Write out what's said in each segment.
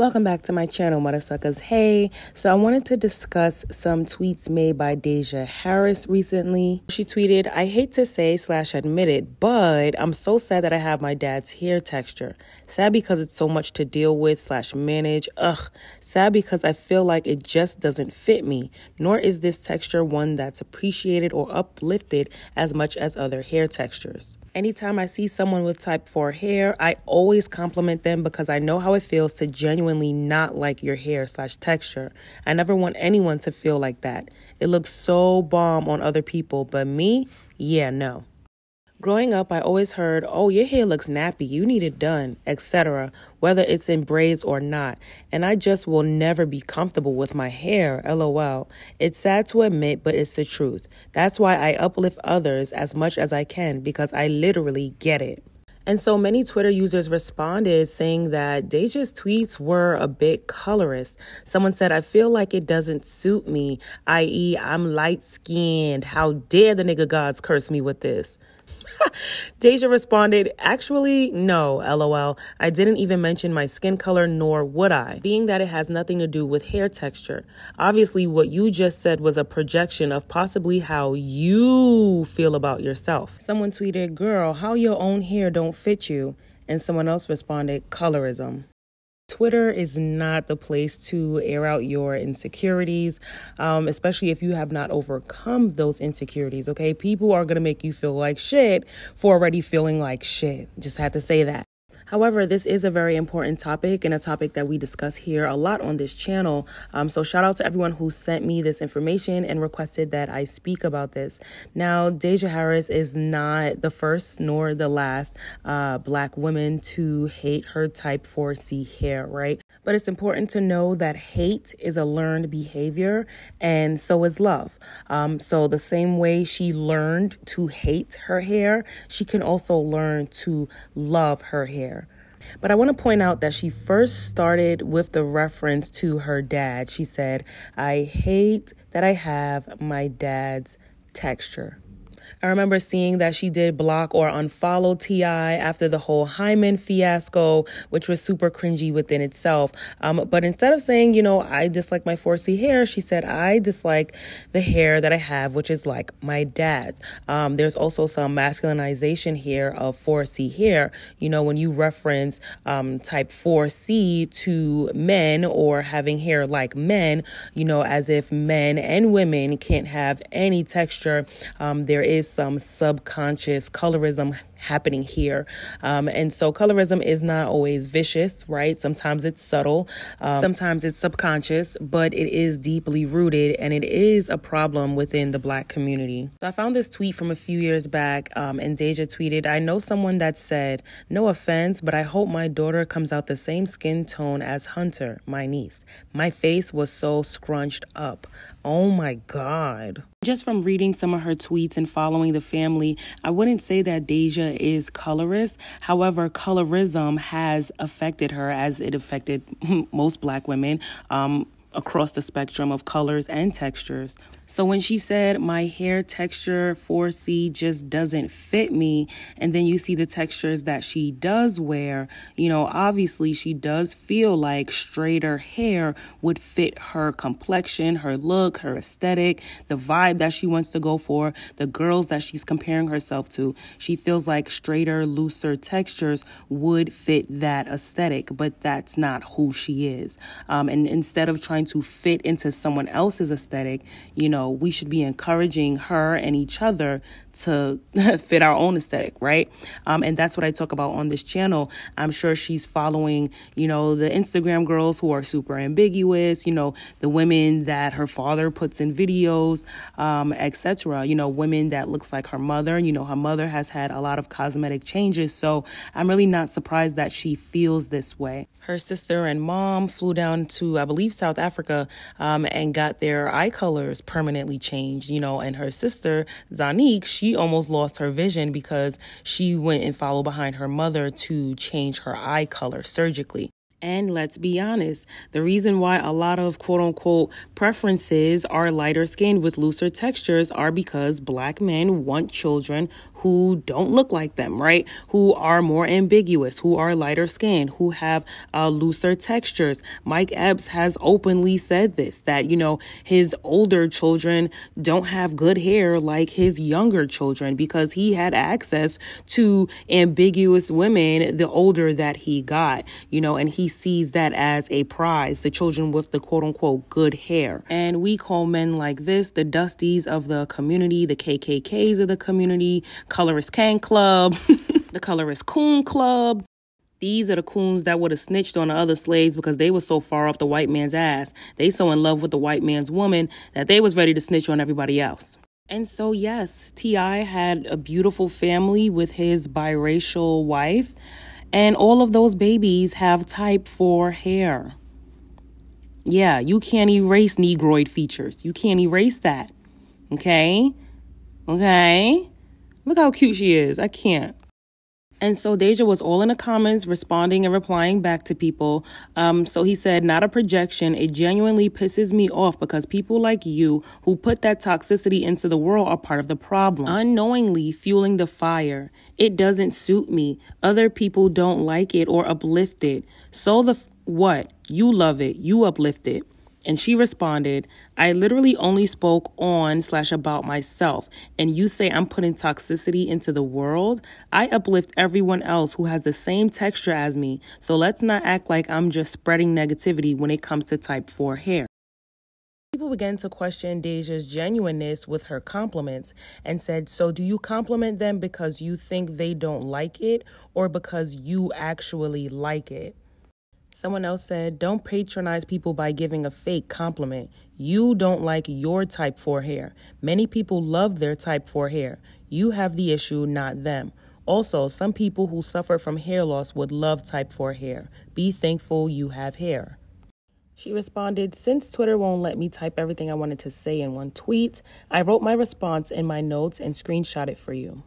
Welcome back to my channel, motherfuckers. Hey, so I wanted to discuss some tweets made by Deja Harris recently. She tweeted, I hate to say slash admit it, but I'm so sad that I have my dad's hair texture. Sad because it's so much to deal with slash manage. Ugh, sad because I feel like it just doesn't fit me, nor is this texture one that's appreciated or uplifted as much as other hair textures. Anytime I see someone with type 4 hair, I always compliment them because I know how it feels to genuinely not like your hair slash texture. I never want anyone to feel like that. It looks so bomb on other people, but me, yeah, no. Growing up, I always heard, oh, your hair looks nappy, you need it done, etc., whether it's in braids or not. And I just will never be comfortable with my hair, lol. It's sad to admit, but it's the truth. That's why I uplift others as much as I can because I literally get it. And so many Twitter users responded saying that Deja's tweets were a bit colorist. Someone said, I feel like it doesn't suit me, i.e., I'm light skinned. How dare the nigga gods curse me with this? Deja responded, Actually, no, lol. I didn't even mention my skin color, nor would I, being that it has nothing to do with hair texture. Obviously, what you just said was a projection of possibly how you feel about yourself. Someone tweeted, Girl, how your own hair don't fit you. And someone else responded, Colorism. Twitter is not the place to air out your insecurities, um, especially if you have not overcome those insecurities. Okay, people are gonna make you feel like shit for already feeling like shit. Just had to say that. However, this is a very important topic and a topic that we discuss here a lot on this channel. Um, so, shout out to everyone who sent me this information and requested that I speak about this. Now, Deja Harris is not the first nor the last uh, black woman to hate her type 4C hair, right? But it's important to know that hate is a learned behavior and so is love. Um, so, the same way she learned to hate her hair, she can also learn to love her hair hair. But I want to point out that she first started with the reference to her dad. She said, I hate that I have my dad's texture. I remember seeing that she did block or unfollow T.I. after the whole hymen fiasco, which was super cringy within itself. Um, but instead of saying, you know, I dislike my 4C hair, she said, I dislike the hair that I have, which is like my dad's. Um, there's also some masculinization here of 4C hair. You know, when you reference um, type 4C to men or having hair like men, you know, as if men and women can't have any texture, um, there is is some subconscious colorism happening here. Um, and so colorism is not always vicious, right? Sometimes it's subtle, um, sometimes it's subconscious, but it is deeply rooted and it is a problem within the black community. So I found this tweet from a few years back, um, and Deja tweeted, I know someone that said, No offense, but I hope my daughter comes out the same skin tone as Hunter, my niece. My face was so scrunched up. Oh my God. Just from reading some of her tweets and following the family, I wouldn't say that Deja is colorist. However, colorism has affected her as it affected most black women. Um, across the spectrum of colors and textures. So when she said, My hair texture 4C just doesn't fit me, and then you see the textures that she does wear, you know, obviously she does feel like straighter hair would fit her complexion, her look, her aesthetic, the vibe that she wants to go for, the girls that she's comparing herself to. She feels like straighter, looser textures would fit that aesthetic, but that's not who she is. Um, and instead of trying trying to fit into someone else's aesthetic, you know, we should be encouraging her and each other to fit our own aesthetic, right? Um, and that's what I talk about on this channel. I'm sure she's following, you know, the Instagram girls who are super ambiguous, you know, the women that her father puts in videos, um, etc. You know, women that looks like her mother. You know, her mother has had a lot of cosmetic changes, so I'm really not surprised that she feels this way. Her sister and mom flew down to, I believe, South Africa Africa um, and got their eye colors permanently changed, you know. And her sister, Zanique, she almost lost her vision because she went and followed behind her mother to change her eye color surgically. And let's be honest, the reason why a lot of quote unquote preferences are lighter skinned with looser textures are because black men want children who don't look like them, right? Who are more ambiguous, who are lighter skinned, who have uh, looser textures. Mike Epps has openly said this that, you know, his older children don't have good hair like his younger children because he had access to ambiguous women the older that he got, you know, and he sees that as a prize, the children with the quote unquote good hair. And we call men like this the dusties of the community, the KKKs of the community, colorist can club, the colorist coon club, these are the coons that would have snitched on the other slaves because they were so far up the white man's ass. They so in love with the white man's woman that they was ready to snitch on everybody else. And so yes, T.I. had a beautiful family with his biracial wife. And all of those babies have type 4 hair. Yeah, you can't erase Negroid features. You can't erase that. Okay? Okay? Look how cute she is. I can't. And so Deja was all in the comments, responding and replying back to people. Um, so he said, Not a projection. It genuinely pisses me off because people like you who put that toxicity into the world are part of the problem, unknowingly fueling the fire. It doesn't suit me. Other people don't like it or uplift it. So the what? You love it. You uplift it. And she responded, I literally only spoke on slash about myself, and you say I'm putting toxicity into the world? I uplift everyone else who has the same texture as me, so let's not act like I'm just spreading negativity when it comes to type 4 hair. People began to question Deja's genuineness with her compliments and said, So, do you compliment them because you think they don't like it or because you actually like it? Someone else said, Don't patronize people by giving a fake compliment. You don't like your type four hair. Many people love their type four hair. You have the issue, not them. Also, some people who suffer from hair loss would love type 4 hair. Be thankful you have hair. She responded, Since Twitter won't let me type everything I wanted to say in one tweet, I wrote my response in my notes and screenshot it for you.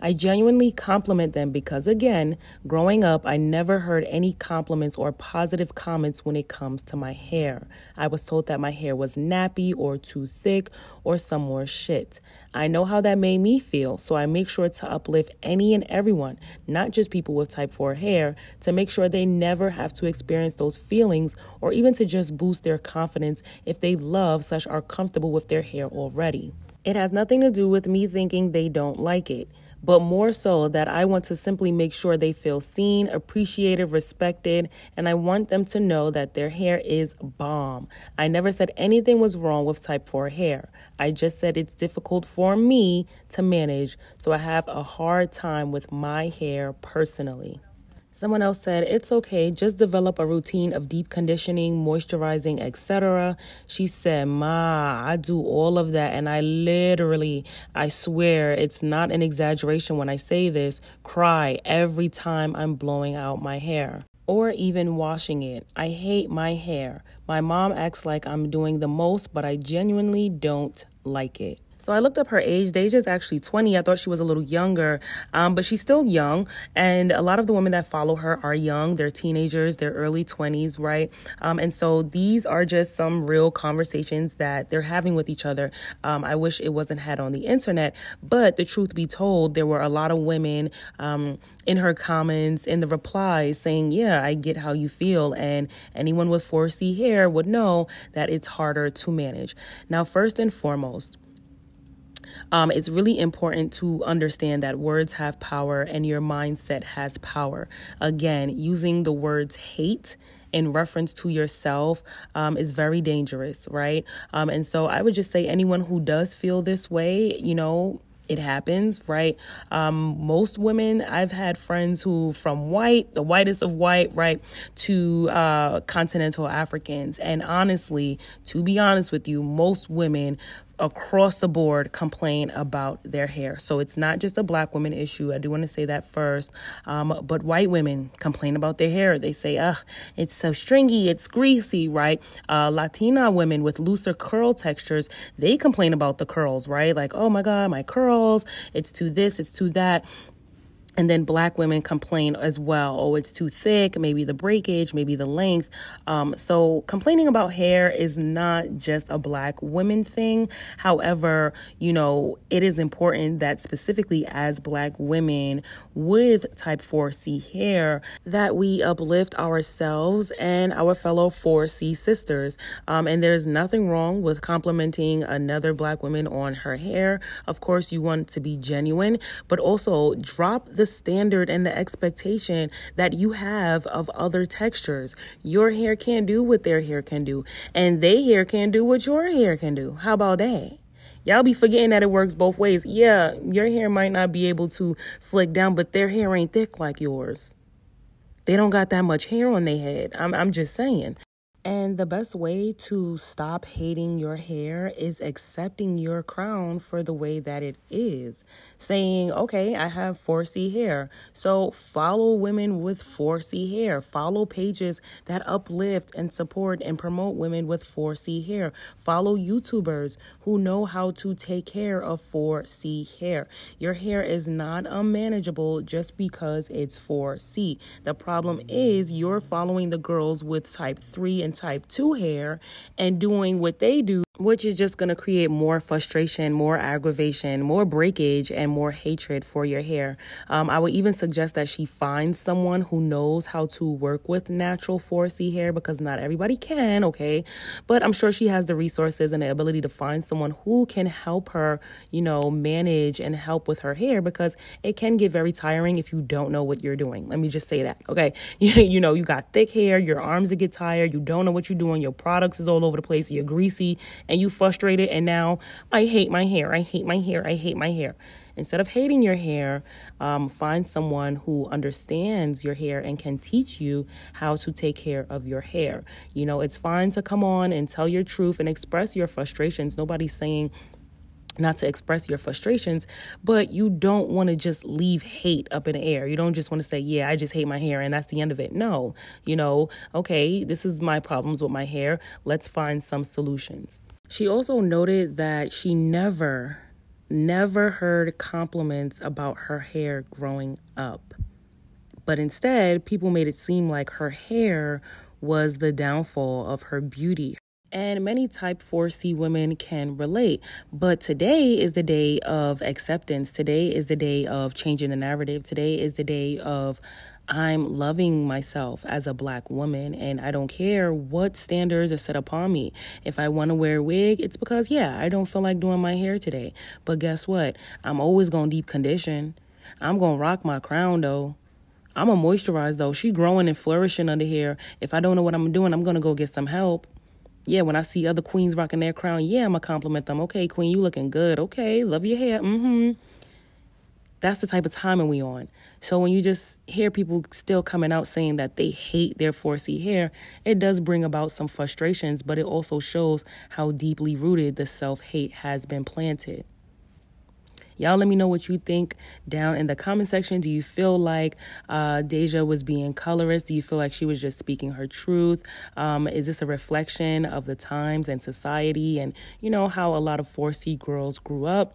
I genuinely compliment them because, again, growing up, I never heard any compliments or positive comments when it comes to my hair. I was told that my hair was nappy or too thick or some more shit. I know how that made me feel, so I make sure to uplift any and everyone, not just people with type 4 hair, to make sure they never have to experience those feelings or even to just boost their confidence if they love such are comfortable with their hair already. It has nothing to do with me thinking they don't like it but more so that I want to simply make sure they feel seen, appreciated, respected, and I want them to know that their hair is bomb. I never said anything was wrong with type 4 hair. I just said it's difficult for me to manage, so I have a hard time with my hair personally. Someone else said, It's okay, just develop a routine of deep conditioning, moisturizing, etc. She said, Ma, I do all of that. And I literally, I swear, it's not an exaggeration when I say this, cry every time I'm blowing out my hair or even washing it. I hate my hair. My mom acts like I'm doing the most, but I genuinely don't like it. So I looked up her age. Deja is actually 20. I thought she was a little younger, um, but she's still young. And a lot of the women that follow her are young. They're teenagers, they're early 20s, right? Um, and so these are just some real conversations that they're having with each other. Um, I wish it wasn't had on the internet, but the truth be told, there were a lot of women um, in her comments, in the replies saying, Yeah, I get how you feel. And anyone with 4C hair would know that it's harder to manage. Now, first and foremost, um, it's really important to understand that words have power and your mindset has power. Again, using the words hate in reference to yourself um, is very dangerous, right? Um, and so I would just say anyone who does feel this way, you know, it happens, right? Um, most women, I've had friends who, from white, the whitest of white, right, to uh, continental Africans. And honestly, to be honest with you, most women across the board complain about their hair. So it's not just a black woman issue. I do want to say that first. Um, but white women complain about their hair. They say, ugh, it's so stringy, it's greasy, right? Uh, Latina women with looser curl textures, they complain about the curls, right? Like, oh my God, my curls, it's to this, it's to that and then black women complain as well oh it's too thick maybe the breakage maybe the length um, so complaining about hair is not just a black women thing however you know it is important that specifically as black women with type 4c hair that we uplift ourselves and our fellow 4c sisters um, and there's nothing wrong with complimenting another black woman on her hair of course you want to be genuine but also drop the the standard and the expectation that you have of other textures. Your hair can't do what their hair can do, and their hair can't do what your hair can do. How about that? Y'all be forgetting that it works both ways. Yeah, your hair might not be able to slick down, but their hair ain't thick like yours. They don't got that much hair on their head. I'm, I'm just saying. And the best way to stop hating your hair is accepting your crown for the way that it is. Saying, okay, I have 4C hair. So follow women with 4C hair. Follow pages that uplift and support and promote women with 4C hair. Follow YouTubers who know how to take care of 4C hair. Your hair is not unmanageable just because it's 4C. The problem is you're following the girls with type 3 and type 2 hair and doing what they do which is just going to create more frustration, more aggravation, more breakage, and more hatred for your hair. Um, I would even suggest that she finds someone who knows how to work with natural 4C hair because not everybody can, okay? But I'm sure she has the resources and the ability to find someone who can help her, you know, manage and help with her hair because it can get very tiring if you don't know what you're doing. Let me just say that, okay? you, you know, you got thick hair, your arms get tired, you don't know what you're doing, your products is all over the place, you're greasy and you frustrated and now I hate my hair. I hate my hair. I hate my hair. Instead of hating your hair, um, find someone who understands your hair and can teach you how to take care of your hair. You know, it's fine to come on and tell your truth and express your frustrations. Nobody's saying not to express your frustrations, but you don't want to just leave hate up in the air. You don't just want to say, Yeah, I just hate my hair and that's the end of it. No, you know, okay, this is my problems with my hair. Let's find some solutions. She also noted that she never, never heard compliments about her hair growing up. But instead, people made it seem like her hair was the downfall of her beauty. And many type 4C women can relate. But today is the day of acceptance. Today is the day of changing the narrative. Today is the day of I'm loving myself as a black woman and I don't care what standards are set upon me. If I want to wear a wig, it's because, yeah, I don't feel like doing my hair today. But guess what? I'm always going to deep condition. I'm going to rock my crown though. I'm a moisturize though. She growing and flourishing under here. If I don't know what I'm doing, I'm going to go get some help. Yeah, when I see other queens rocking their crown, yeah, I'm going to compliment them. Okay, queen, you looking good. Okay, love your hair. Mm-hmm that's the type of timing we on. So when you just hear people still coming out saying that they hate their 4C hair, it does bring about some frustrations, but it also shows how deeply rooted the self-hate has been planted. Y'all let me know what you think down in the comment section. Do you feel like uh, Deja was being colorist? Do you feel like she was just speaking her truth? Um, is this a reflection of the times and society and, you know, how a lot of 4C girls grew up?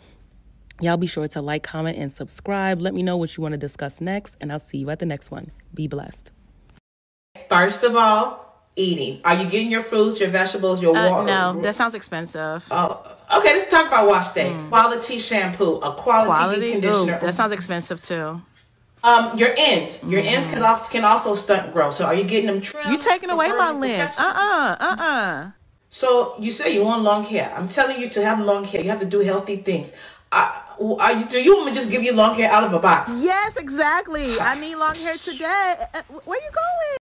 Y'all be sure to like, comment, and subscribe. Let me know what you want to discuss next, and I'll see you at the next one. Be blessed. First of all, eating. Are you getting your fruits, your vegetables, your uh, water? No, that sounds expensive. Oh, okay. Let's talk about wash day. Mm. Quality shampoo, a quality, quality? conditioner. Ooh, that sounds expensive too. Um, your ends, your mm. ends can also, can also stunt grow. So are you getting them trimmed? You taking away my length? Uh uh uh uh. So you say you want long hair. I'm telling you to have long hair. You have to do healthy things. I, you, do you want me to just give you long hair out of a box? Yes, exactly. I need long hair today. Uh, uh, where are you going?